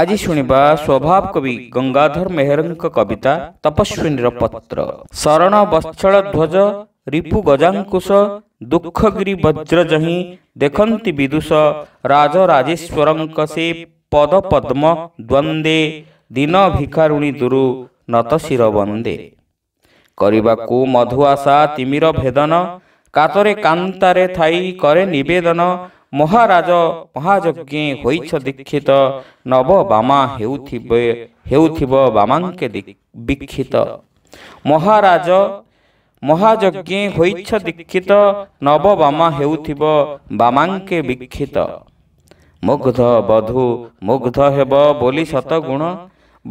ଆଜି ଶୁଣିବା ସ୍ୱଭାବ କବି ଗଙ୍ଗାଧର ମେହେରଙ୍କ କବିତା ତପସ୍ୱିନୀର ପତ୍ର ଶରଣ ବତ୍ସଳ ଧ୍ୱଜ ରିପୁ ଗଜାଙ୍କୁଶ ଦୁଃଖଗିରି ବଜ୍ର ଜହିଁ ଦେଖନ୍ତି ବିଦୁଷ ରାଜରାଜେଶ୍ୱରଙ୍କ ସେ ପଦ ପଦ୍ମ ଦ୍ୱନ୍ଦେ ଦିନ ଭିକାରୁଣୀ ଦୂରୁ ନତଶିର ବନ୍ଦେ କରିବାକୁ ମଧୁ ଆଶା ତିମିର ଭେଦନ କାତରେ କାନ୍ତାରେ ଥାଇ କରେ ନିବେଦନ ମହାରାଜ ମହାଯଜ୍ଞ ହୋଇଛ ଦୀକ୍ଷିତ ନବ ବାମା ହେଉଥିବ ହେଉଥିବ ବାମାଙ୍କେ ବିକ୍ଷିତ ମହାରାଜ ମହାଯଜ୍ଞ ହୋଇଛ ଦୀକ୍ଷିତ ନବ ବାମା ହେଉଥିବ ବାମାଙ୍କେ ବିକ୍ଷିତ ମୁଗ୍ଧ ବଧୁ ମୁଗ୍ଧ ହେବ ବୋଲି ସତଗୁଣ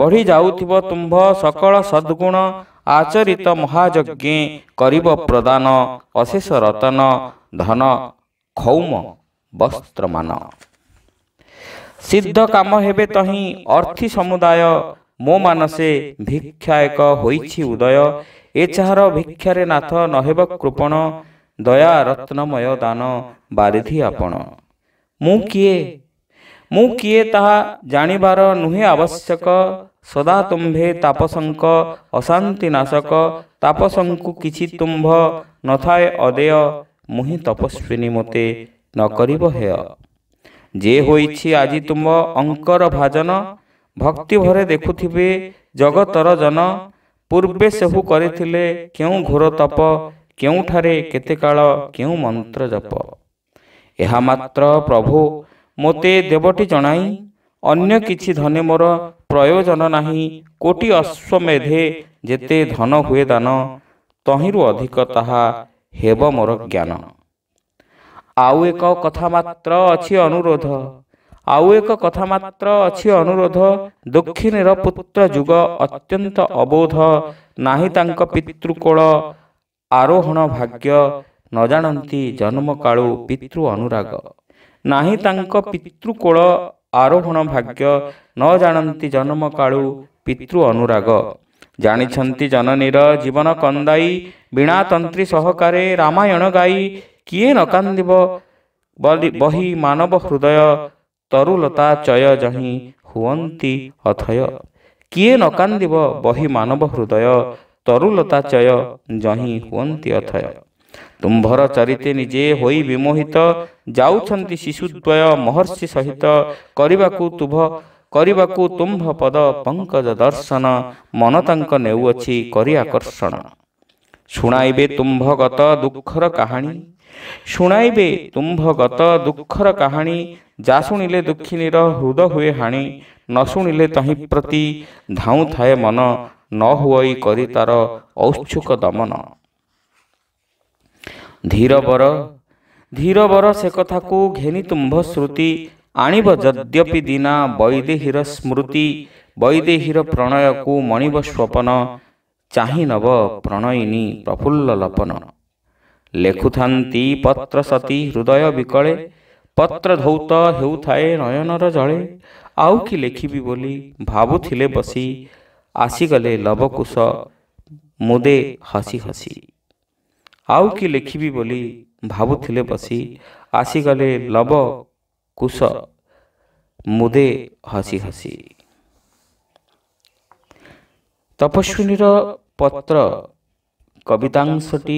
ବଢ଼ି ଯାଉଥିବ ତୁମ୍ଭ ସକଳ ସଦ୍ଗୁଣ ଆଚରିତ ମହାଯଜ୍ଞ କରିବ ପ୍ରଦାନ ଅଶେଷ ରତନ ଧନ ଖୌମ ବସ୍ତ୍ରମାନ ସିଦ୍ଧ କାମ ହେବେ ତ ହିଁ ଅର୍ଥି ସମୁଦାୟ ମୋ ମାନସେ ଭିକ୍ଷା ଏକ ହୋଇଛି ଉଦୟ ଏଚାହାର ଭିକ୍ଷାରେ ନାଥ ନହେବ କୃପଣ ଦୟା ରତ୍ନମୟ ଦାନ ବାରିଧି ଆପଣ ମୁଁ କିଏ ମୁଁ କିଏ ତାହା ଜାଣିବାର ନୁହେଁ ଆବଶ୍ୟକ ସଦା ତୁମ୍ଭେ ତାପସଙ୍କ ଅଶାନ୍ତି ନାଶକ ତାପସଙ୍କୁ କିଛି ତୁମ୍ଭ ନଥାଏ ଅଦେୟ ମୁହିଁ ତପସ୍ୱିନୀ ମୋତେ ନ କରିବ ହେୟ ଯେ ହୋଇଛି ଆଜି ତୁମ ଅଙ୍କର ଭାଜନ ଭକ୍ତି ଭରେ ଦେଖୁଥିବେ ଜଗତର ଜନ ପୂର୍ବେ ସବୁ କରିଥିଲେ କେଉଁ ଘୋର ତପ କେଉଁଠାରେ କେତେକାଳ କେଉଁ ମନ୍ତ୍ର ଜପ ଏହା ମାତ୍ର ପ୍ରଭୁ ମୋତେ ଦେବଟି ଜଣାଇ ଅନ୍ୟ କିଛି ଧନେ ମୋର ପ୍ରୟୋଜନ ନାହିଁ କୋଟି ଅଶ୍ୱମେଧେ ଯେତେ ଧନ ହୁଏ ଦାନ ତହିଁରୁ ଅଧିକ ତାହା ହେବ ମୋର ଜ୍ଞାନ ଆଉ ଏକ କଥା ମାତ୍ର ଅଛି ଅନୁରୋଧ ଆଉ ଏକ କଥା ମାତ୍ର ଅଛି ଅନୁରୋଧ ଦକ୍ଷିଣୀର ପୁତ୍ର ଯୁଗ ଅତ୍ୟନ୍ତ ଅବୋଧ ନାହିଁ ତାଙ୍କ ପିତୃକୋଳ ଆରୋହଣ ଭାଗ୍ୟ ନ ଜାଣନ୍ତି ଜନ୍ମକାଳୁ ପିତୃ ଅନୁରାଗ ନାହିଁ ତାଙ୍କ ପିତୃକୋଳ ଆରୋହଣ ଭାଗ୍ୟ ନ ଜାଣନ୍ତି ଜନ୍ମକାଳୁ ପିତୃ ଅନୁରାଗ ଜାଣିଛନ୍ତି ଜନନୀର ଜୀବନ କନ୍ଦାଇ ତନ୍ତ୍ରୀ ସହକାରେ ରାମାୟଣ ଗାଇ କିଏ ନ କାନ୍ଦିବ ବହି ମାନବ ହୃଦୟ ତରୁଲତା ଚୟ ଜହି ହୁଅନ୍ତି ଅଥୟ କିଏ ନ କାନ୍ଦିବ ବହି ମାନବ ହୃଦୟ ତରୁଲତା ଚୟ ଜହି ହୁଅନ୍ତି ଅଥୟ ତୁମ୍ଭର ଚରିତ୍ରେ ନିଜେ ହୋଇ ବିମୋହିତ ଯାଉଛନ୍ତି ଶିଶୁଦ୍ୱୟ ମହର୍ଷି ସହିତ କରିବାକୁ ତୁଭ କରିବାକୁ ତୁମ୍ଭ ପଦ ପଙ୍କଜ ଦର୍ଶନ ମନ ତାଙ୍କ ନେଉଅଛି କରି ଆକର୍ଷଣ सुनाइबे तुम्भ गत दुखर कहानी सुनाइबे तुम्भ गत दुखर कहानी जा सुनिले दुखी हुए हाणी नसुनिले सुनिले तही प्रति धाउ थाए मन न हुई करी तार औत्सुक दमन धीर बर से कथा को घेनी तुम्भ श्रुति आणब जद्यपि दिना वैदेहीर स्मृति वैदेहीर प्रणय को मणिब स्वपन ଚାହିଁ ନବ ପ୍ରଣୟିନୀ ପ୍ରଫୁଲ୍ଲ ଲପନ ଲେଖୁଥାନ୍ତି ପତ୍ର ସତୀ ହୃଦୟ ବିକଳେ ପତ୍ର ଧୌତ ହେଉଥାଏ ନୟନର ଜଳେ ଆଉ କି ଲେଖିବି ବୋଲି ଭାବୁଥିଲେ ବସି ଆସିଗଲେ ଲବକୁଶ ମୁଦେ ହସି ହସି ଆଉ କି ଲେଖିବି ବୋଲି ଭାବୁଥିଲେ ବସି ଆସିଗଲେ ଲବ କୁଶ ମୁଦେ ହସି ହସି तपस्विनी पत्र कवितांशी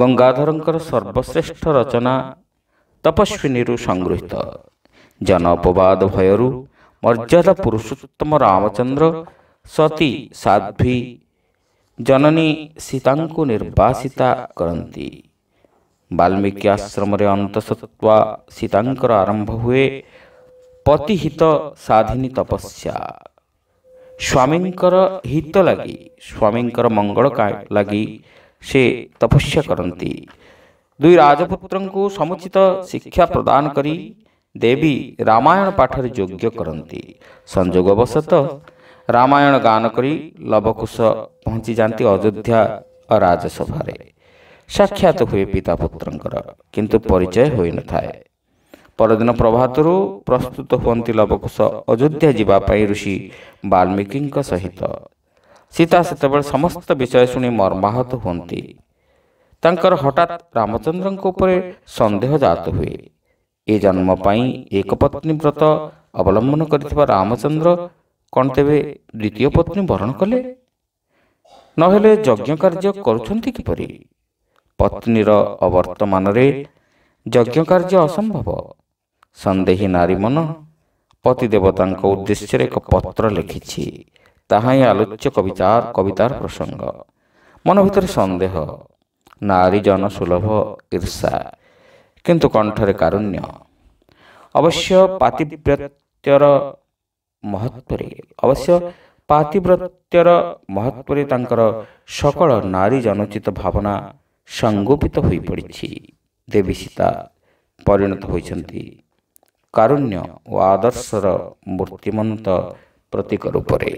गंगाधरंकर सर्वश्रेष्ठ रचना तपस्विनी सङ्गृहित जन अपवाद भयरू मर्यादा पुरुषोत्तम रामचंद्र सती साध्वी जननी सीतावासिताल्मीकी आश्रम र अन्त सत्वा सीता आरम्भ हे पति तपस्या ସ୍ୱାମୀଙ୍କର ହିତ ଲାଗି ସ୍ୱାମୀଙ୍କର ମଙ୍ଗଳ ଲାଗି ସେ ତପସ୍ୟା କରନ୍ତି ଦୁଇ ରାଜପୁତ୍ରଙ୍କୁ ସମୁଚିତ ଶିକ୍ଷା ପ୍ରଦାନ କରି ଦେବୀ ରାମାୟଣ ପାଠରେ ଯୋଗ୍ୟ କରନ୍ତି ସଂଯୋଗବଶତଃ ରାମାୟଣ ଗାନ କରି ଲବକୁଶ ପହଞ୍ଚି ଯାଆନ୍ତି ଅଯୋଧ୍ୟା ରାଜସଭାରେ ସାକ୍ଷାତ ହୁଏ ପିତା ପୁତ୍ରଙ୍କର କିନ୍ତୁ ପରିଚୟ ହୋଇନଥାଏ परदिन रु प्रस्तुत हुन् लबकुश अयोध्या जिम्पै ऋषि वाल्मिकी सहित सीताब समस्त विषय शुनि मर्माहत हटात र उप संदेह जात हुए ए जन्मप्रै एक पत्नी व्रत अवलम्बन रामचन्द्र कोनतेबे द्वितीय पत्नी बरन कले नहेर्ने किपरि रे यज्ञ कार्य असंभव ସନ୍ଦେହୀ ନାରୀମନ ପତିଦେବତାଙ୍କ ଉଦ୍ଦେଶ୍ୟରେ ଏକ ପତ୍ର ଲେଖିଛି ତାହା ହିଁ ଆଲୋଚ୍ୟ କବିତାର କବିତାର ପ୍ରସଙ୍ଗ ମନ ଭିତରେ ସନ୍ଦେହ ନାରୀ ଜନସୁଲଭ ଈର୍ଷା କିନ୍ତୁ କଣ୍ଠରେ କାରୁଣ୍ୟ ଅବଶ୍ୟ ପାତିବ୍ରତ୍ୟର ମହତ୍ଵରେ ଅବଶ୍ୟ ପାତିବ୍ରତ୍ୟର ମହତ୍ଵରେ ତାଙ୍କର ସକଳ ନାରୀ ଜନଚିତ ଭାବନା ସଂଗୋପିତ ହୋଇପଡ଼ିଛି ଦେବୀ ସୀତା ପରିଣତ ହୋଇଛନ୍ତି କାରୁଣ୍ୟ ଓ ଆଦର୍ଶର ମୂର୍ତ୍ତିମନ୍ତ ପ୍ରତୀକ ରୂପରେ